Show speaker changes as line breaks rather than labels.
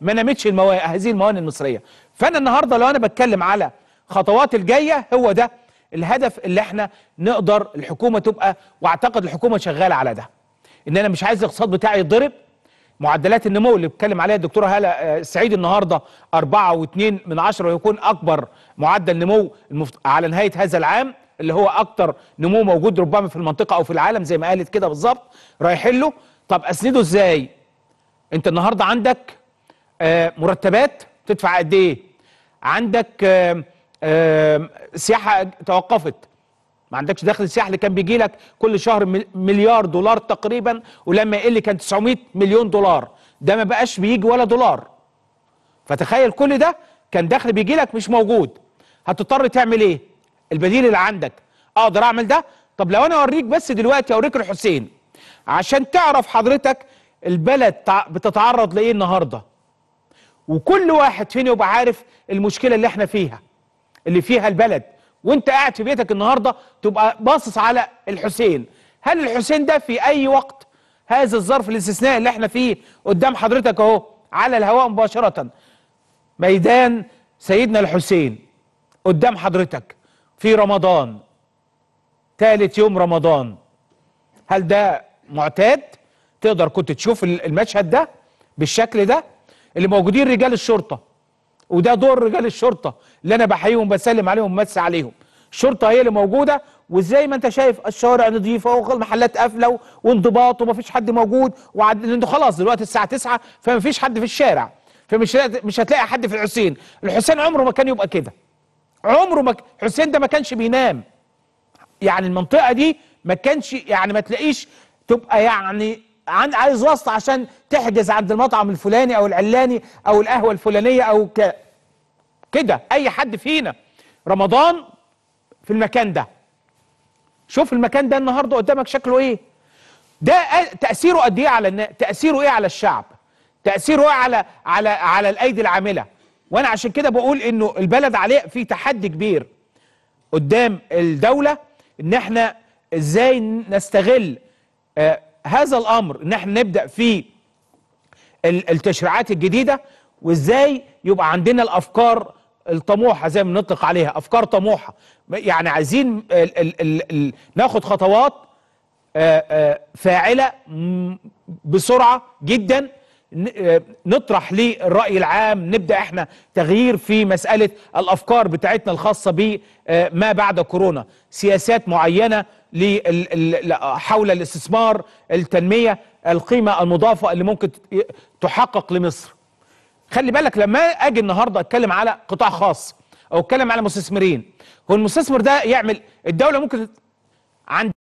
ما نمتش الموانئ هذه الموانئ المصريه فانا النهارده لو انا بتكلم على خطوات الجايه هو ده الهدف اللي احنا نقدر الحكومه تبقى واعتقد الحكومه شغاله على ده ان انا مش عايز الاقتصاد بتاعي يضرب معدلات النمو اللي بتكلم عليها الدكتوره آه، هاله سعيد النهارده 4.2 من عشرة ويكون اكبر معدل نمو المفت... على نهايه هذا العام اللي هو اكتر نمو موجود ربما في المنطقه او في العالم زي ما قالت كده بالظبط رايحين له طب اسنده ازاي انت النهارده عندك آه، مرتبات تدفع قد ايه عندك سياحه توقفت ما عندكش دخل سياحي اللي كان بيجي لك كل شهر مليار دولار تقريبا ولما يقل كان 900 مليون دولار ده ما بقاش بيجي ولا دولار فتخيل كل ده كان دخل بيجي لك مش موجود هتضطر تعمل ايه البديل اللي عندك اقدر اعمل ده طب لو انا اوريك بس دلوقتي اوريك الحسين عشان تعرف حضرتك البلد بتتعرض لايه النهارده وكل واحد فينا يبقى عارف المشكله اللي احنا فيها اللي فيها البلد وانت قاعد في بيتك النهارده تبقى باصص على الحسين هل الحسين ده في اي وقت هذا الظرف الاستثنائي اللي احنا فيه قدام حضرتك اهو على الهواء مباشره ميدان سيدنا الحسين قدام حضرتك في رمضان ثالث يوم رمضان هل ده معتاد تقدر كنت تشوف المشهد ده بالشكل ده اللي موجودين رجال الشرطه وده دور رجال الشرطه اللي انا بحييهم بسلم عليهم مس عليهم الشرطه هي اللي موجوده وازاي ما انت شايف الشوارع نظيفه والمحلات قافله وانضباط ومفيش حد موجود وعد... لانه خلاص دلوقتي الساعه 9 فمفيش حد في الشارع فمش مش هتلاقي حد في الحسين الحسين عمره ما كان يبقى كده عمره ما حسين ده ما كانش بينام يعني المنطقه دي ما كانش يعني ما تلاقيش تبقى يعني عن عايز وسط عشان تحجز عند المطعم الفلاني او العلاني او القهوه الفلانيه او ك... كده اي حد فينا رمضان في المكان ده شوف المكان ده النهارده قدامك شكله ايه ده تاثيره قد ايه على النا... تاثيره ايه على الشعب تاثيره ايه على على على الايدي العامله وانا عشان كده بقول انه البلد عليه في تحدي كبير قدام الدوله ان احنا ازاي نستغل آه هذا الامر ان احنا نبدا في التشريعات الجديده وازاي يبقى عندنا الافكار الطموحه زي ما بنطلق عليها افكار طموحه يعني عايزين الـ الـ الـ الـ ناخد خطوات آه، آه، فاعله بسرعه جدا آه، نطرح للرأي العام نبدأ احنا تغيير في مسألة الأفكار بتاعتنا الخاصة بما بعد كورونا سياسات معينة حول الاستثمار التنمية القيمة المضافة اللي ممكن تحقق لمصر خلي بالك لما اجي النهاردة اتكلم على قطاع خاص او اتكلم على مستثمرين هو المستثمر ده يعمل الدولة ممكن عند